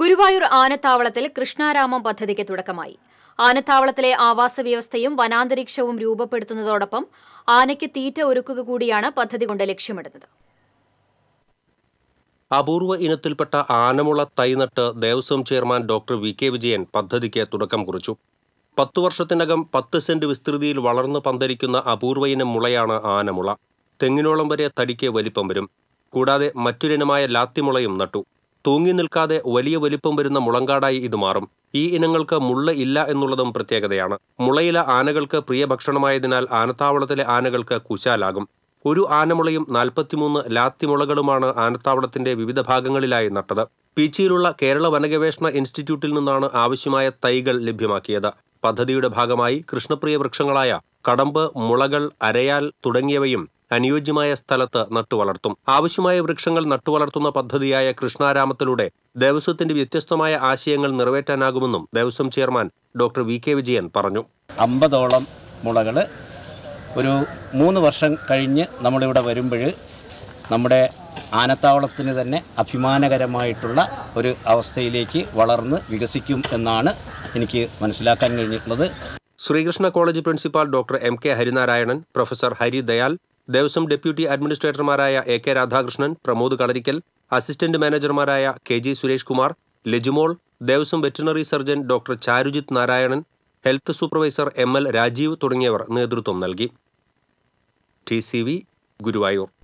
ഗുരുവായൂർ ആനത്താവളത്തിൽ കൃഷ്ണാരാമം പദ്ധതിക്ക് തുടക്കമായി ആനത്താവളത്തിലെ ആവാസ വ്യവസ്ഥയും വനാന്തരീക്ഷവും രൂപപ്പെടുത്തുന്നതോടൊപ്പം ആനയ്ക്ക് തീറ്റ ഒരുക്കുക കൂടിയാണ് പദ്ധതി കൊണ്ട് ലക്ഷ്യമിടുന്നത് അപൂർവ ഇനത്തിൽപ്പെട്ട ആനമുള തൈനട്ട് Devaswom chairman doctor V K Vijayan പദ്ധതിക്ക് തുടക്കം കുറിച്ചു പത്തു വർഷത്തിനകം പത്ത് സെന്റ് വിസ്തൃതിയിൽ വളർന്നു പന്തലിക്കുന്ന അപൂർവ ഇനം മുളയാണ് ആനമുള തെങ്ങിനോളം വരെ തടിക്ക് വലിപ്പം വരും കൂടാതെ മറ്റൊരിനമായ ലാത്തിമുളയും നട്ടു തൂങ്ങി നിൽക്കാതെ വലിയ വലിപ്പം വരുന്ന മുളങ്കാടായി ഇത് മാറും ഈ ഇനങ്ങൾക്ക് മുള്ള ഇല്ല എന്നുള്ളതും പ്രത്യേകതയാണ് മുളയില ആനകൾക്ക് പ്രിയ ഭക്ഷണമായതിനാൽ ആനത്താവളത്തിലെ ആനകൾക്ക് കുശാലാകും ഒരു ആനമുളയും നാൽപ്പത്തിമൂന്ന് ലാത്തിമുളകളുമാണ് ആനത്താവളത്തിന്റെ വിവിധ ഭാഗങ്ങളിലായി നട്ടത് പീച്ചിയിലുള്ള കേരള വനഗവേഷണ ഇൻസ്റ്റിറ്റ്യൂട്ടിൽ നിന്നാണ് ആവശ്യമായ തൈകൾ ലഭ്യമാക്കിയത് പദ്ധതിയുടെ ഭാഗമായി കൃഷ്ണപ്രിയ വൃക്ഷങ്ങളായ കടമ്പ് മുളകൾ അരയാൽ തുടങ്ങിയവയും അനുയോജ്യമായ സ്ഥലത്ത് നട്ടുവളർത്തും ആവശ്യമായ വൃക്ഷങ്ങൾ നട്ടുവളർത്തുന്ന പദ്ധതിയായ കൃഷ്ണാരാമത്തിലൂടെ ദേവസ്വത്തിന്റെ വ്യത്യസ്തമായ ആശയങ്ങൾ നിറവേറ്റാനാകുമെന്നും Devaswom chairman doctor V K Vijayan പറഞ്ഞു അമ്പതോളം മുളകൾ ഒരു മൂന്ന് വർഷം കഴിഞ്ഞ് നമ്മളിവിടെ വരുമ്പോൾ നമ്മുടെ ആനത്താവളത്തിന് തന്നെ അഭിമാനകരമായിട്ടുള്ള ഒരു അവസ്ഥയിലേക്ക് വളർന്ന് വികസിക്കും എന്നാണ് എനിക്ക് മനസ്സിലാക്കാൻ കഴിഞ്ഞിട്ടുള്ളത് Sreekrishna college principal doctor M K Harinarayanan professor Hari Dayal Devaswom deputy അഡ്മിനിസ്ട്രേറ്റർമാരായ A K Radhakrishnan Pramod Kalarikkal assistant മാനേജർമാരായ K G Suresh Kumar Lijumol Devaswom veterinary surgeon doctor Charujith Narayanan health supervisor M L Rajeev തുടങ്ങിയവർ നേതൃത്വം നൽകി ടി സി വി ഗുരുവായൂർ